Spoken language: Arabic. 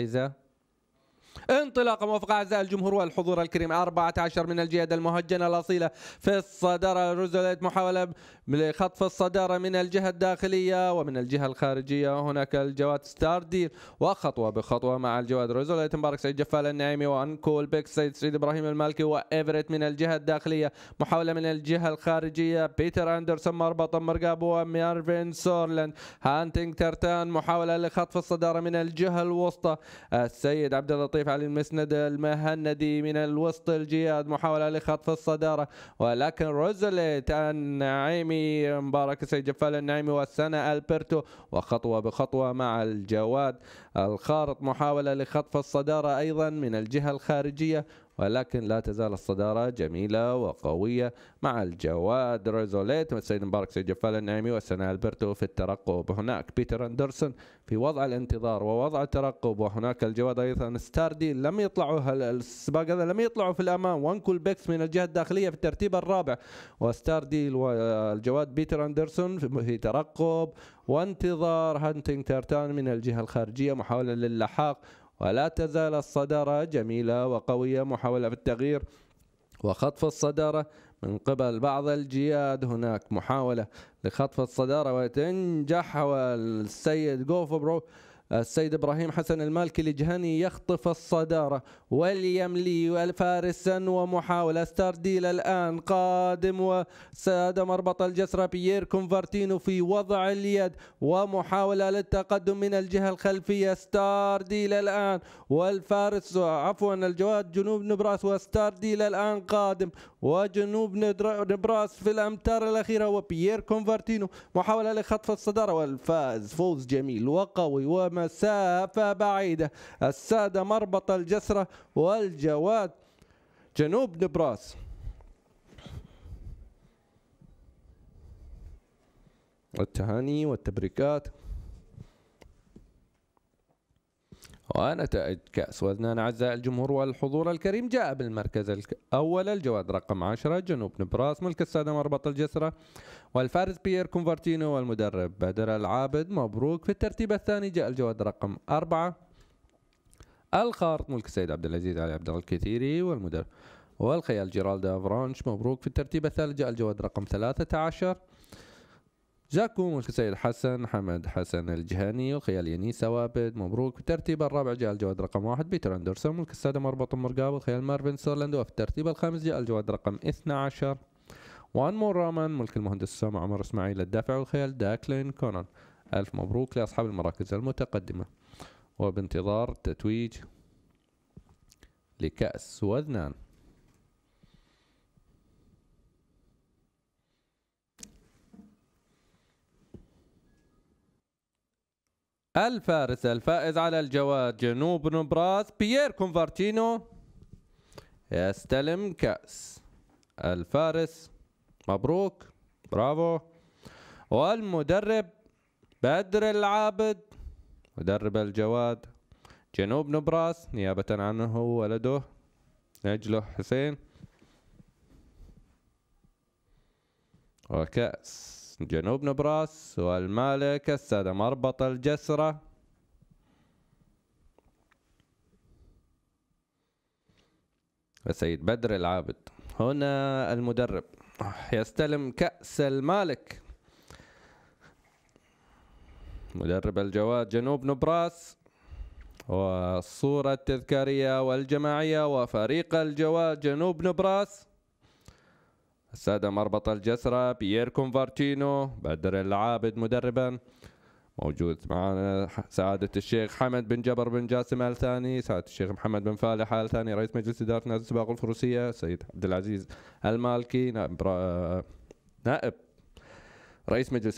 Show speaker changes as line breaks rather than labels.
Is there? انطلاق موافقة أعزائي الجمهور والحضور الكريم 14 من الجهة المهجنة الأصيلة في الصدارة روزوليت محاولة لخطف الصدارة من الجهة الداخلية ومن الجهة الخارجية هناك الجواد ستارديل وخطوة بخطوة مع الجواد روزوليت مبارك سعيد جفال النعيمي وأنكول بيك سعيد سعيد إبراهيم المالكي وإيفرت من الجهة الداخلية محاولة من الجهة الخارجية بيتر أندرسون مربط مرقاب وميرفين سورلاند هانتينج ترتان محاولة لخطف الصدارة من الجهة الوسطى السيد عبد اللطيف سيف علي المسند المهندي من الوسط الجياد محاولة لخطف الصدارة ولكن روزليت النعيمي مبارك سيد جفال النعيمي والسنة ألبرتو وخطوة بخطوة مع الجواد الخارط محاولة لخطف الصدارة أيضا من الجهة الخارجية ولكن لا تزال الصدارة جميلة وقوية مع الجواد ريزوليت والسيد مبارك سيد جفال النعيمي والسنة ألبرتو في الترقب هناك بيتر أندرسون في وضع الانتظار ووضع الترقب وهناك الجواد أيضا ستاردي لم يطلعوا السباق هذا لم يطلعوا في الأمام وانكل بيكس من الجهة الداخلية في الترتيب الرابع وستاردي والجواد بيتر أندرسون في ترقب وانتظار هانتينغ ترتان من الجهة الخارجية محاولة للحاق ولا تزال الصدارة جميلة وقوية محاولة في التغيير وخطف الصدارة من قبل بعض الجياد هناك محاولة لخطف الصدارة وتنجح والسيد جوفبرو برو السيد ابراهيم حسن المالكي الجهني يخطف الصداره وليملي فارسا ومحاوله ستارديل الان قادم وساد مربط الجسر بيير كونفرتينو في وضع اليد ومحاوله للتقدم من الجهه الخلفيه ستارديل الان والفارس عفوا الجواد جنوب نبراس وستارديل الان قادم وجنوب نبراس في الامتار الاخيره وبيير كونفرتينو محاوله لخطف الصداره والفاز فوز جميل وقوي وما مسافة بعيدة السادة مربط الجسرة والجواد جنوب نبراس التهاني والتبريكات ونتائج كأس وزنان أعزائي الجمهور والحضور الكريم جاء بالمركز الأول الجواد رقم 10 جنوب نبراس ملك السادة مربط الجسرة والفارس بيير كونفرتينو والمدرب بدر العابد مبروك في الترتيب الثاني جاء الجواد رقم 4 الخارط ملك السيد عبد العزيز علي عبد الله الكثيري والمدرب والخيال جيرالدا فرانش مبروك في الترتيب الثالث جاء الجواد رقم 13 جاكم والكسيد حسن حمد حسن الجهاني والخيال ينيسة وابد مبروك الترتيب الرابع جاء الجواد رقم واحد بيتر اندرسون والكسادة مربط مرقاب والخيال مارفن سورلاند وفي الترتيب الخامس جاء الجواد رقم 12 وان مور رامان ملك المهندس سام عمر اسماعيل الدافع والخيال داكلين كونان ألف مبروك لأصحاب المراكز المتقدمة وبانتظار تتويج لكأس وذنان الفارس الفائز على الجواد جنوب نبراس بيير كونفارتينو يستلم كأس الفارس مبروك برافو والمدرب بدر العابد مدرب الجواد جنوب نبراس نيابة عنه ولده نجله حسين وكأس جنوب نبراس والمالك السادة مربط الجسرة السيد بدر العابد هنا المدرب يستلم كأس المالك مدرب الجواد جنوب نبراس والصورة التذكارية والجماعية وفريق الجواد جنوب نبراس السادة مربط الجسرة بيير كونفارتينو بدر العابد مدربا موجود معنا سعادة الشيخ حمد بن جبر بن جاسم آل ثاني سعادة الشيخ محمد بن فالح آل ثاني رئيس مجلس إدارة نادي السباق الفروسية سيد عبد العزيز المالكي نائب, نائب رئيس مجلس